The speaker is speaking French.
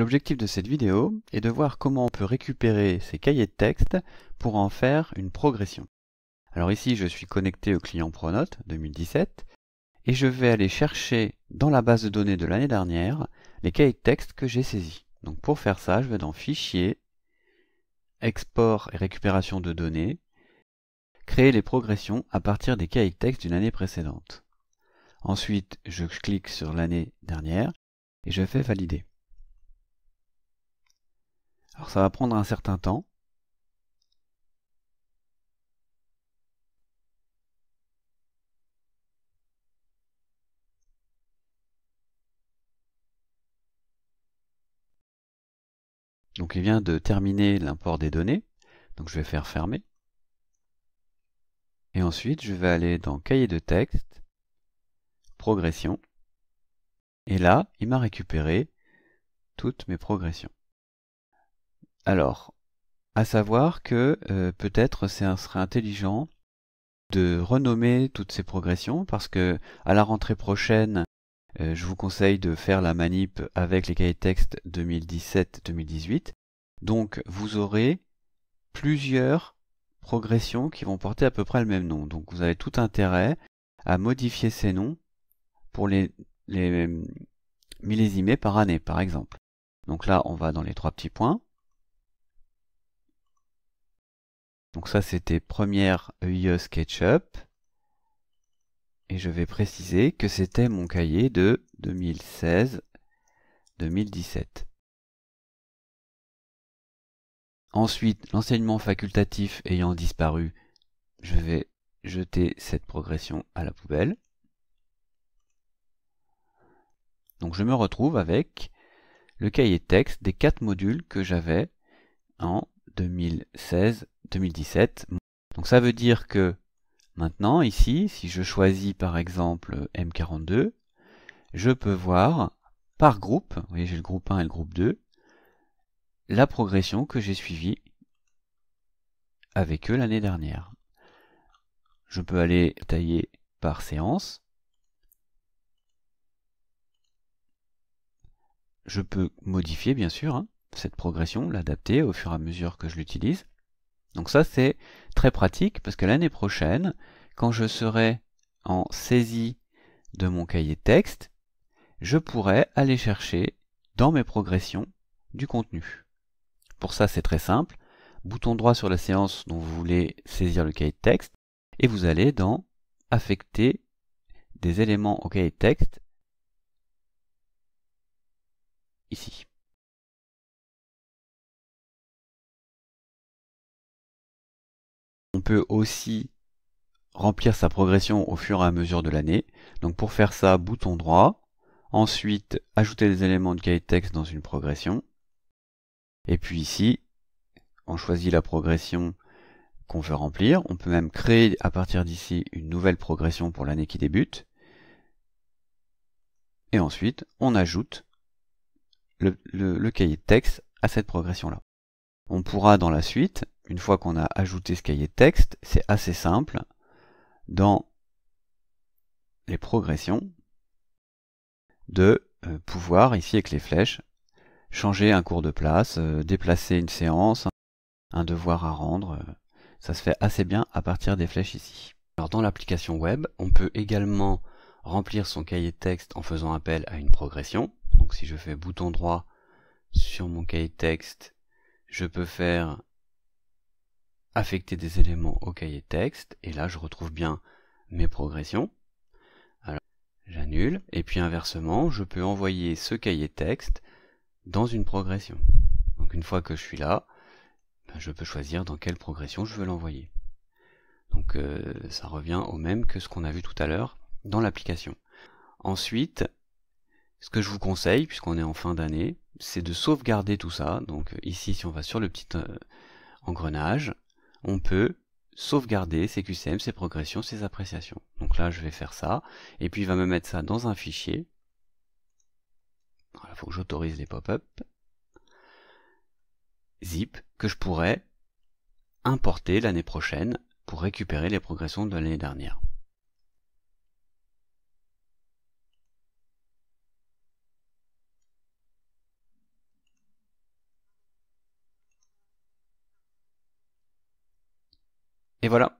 L'objectif de cette vidéo est de voir comment on peut récupérer ces cahiers de texte pour en faire une progression. Alors ici, je suis connecté au client Pronote 2017 et je vais aller chercher dans la base de données de l'année dernière les cahiers de texte que j'ai saisis. Donc pour faire ça, je vais dans Fichier, Export et récupération de données, créer les progressions à partir des cahiers de texte d'une année précédente. Ensuite, je clique sur l'année dernière et je fais Valider. Alors ça va prendre un certain temps. Donc il vient de terminer l'import des données. Donc je vais faire fermer. Et ensuite, je vais aller dans cahier de texte, progression. Et là, il m'a récupéré toutes mes progressions. Alors, à savoir que euh, peut-être ce serait intelligent de renommer toutes ces progressions parce que à la rentrée prochaine, euh, je vous conseille de faire la manip avec les cahiers de texte 2017-2018. Donc vous aurez plusieurs progressions qui vont porter à peu près le même nom. Donc vous avez tout intérêt à modifier ces noms pour les, les millésimés par année par exemple. Donc là on va dans les trois petits points. Donc ça c'était première UE SketchUp. Et je vais préciser que c'était mon cahier de 2016-2017. Ensuite, l'enseignement facultatif ayant disparu, je vais jeter cette progression à la poubelle. Donc je me retrouve avec le cahier texte des quatre modules que j'avais en 2016 2017. Donc ça veut dire que maintenant, ici, si je choisis par exemple M42, je peux voir par groupe, vous voyez j'ai le groupe 1 et le groupe 2, la progression que j'ai suivie avec eux l'année dernière. Je peux aller tailler par séance. Je peux modifier bien sûr hein, cette progression, l'adapter au fur et à mesure que je l'utilise. Donc ça c'est très pratique parce que l'année prochaine, quand je serai en saisie de mon cahier texte, je pourrai aller chercher dans mes progressions du contenu. Pour ça c'est très simple, bouton droit sur la séance dont vous voulez saisir le cahier texte, et vous allez dans affecter des éléments au cahier texte ici. On peut aussi remplir sa progression au fur et à mesure de l'année. Donc pour faire ça, bouton droit. Ensuite, ajouter des éléments de cahier de texte dans une progression. Et puis ici, on choisit la progression qu'on veut remplir. On peut même créer à partir d'ici une nouvelle progression pour l'année qui débute. Et ensuite, on ajoute le, le cahier de texte à cette progression-là. On pourra dans la suite une fois qu'on a ajouté ce cahier de texte, c'est assez simple. Dans les progressions, de euh, pouvoir, ici avec les flèches, changer un cours de place, euh, déplacer une séance, un devoir à rendre. Euh, ça se fait assez bien à partir des flèches ici. Alors dans l'application web, on peut également remplir son cahier de texte en faisant appel à une progression. Donc si je fais bouton droit sur mon cahier de texte, je peux faire affecter des éléments au cahier texte, et là je retrouve bien mes progressions. Alors j'annule, et puis inversement, je peux envoyer ce cahier texte dans une progression. Donc une fois que je suis là, ben, je peux choisir dans quelle progression je veux l'envoyer. Donc euh, ça revient au même que ce qu'on a vu tout à l'heure dans l'application. Ensuite, ce que je vous conseille, puisqu'on est en fin d'année, c'est de sauvegarder tout ça. Donc ici, si on va sur le petit euh, engrenage, on peut sauvegarder ses QCM, ses progressions, ses appréciations. Donc là, je vais faire ça, et puis il va me mettre ça dans un fichier. Il faut que j'autorise les pop-up. Zip, que je pourrais importer l'année prochaine pour récupérer les progressions de l'année dernière. voilà.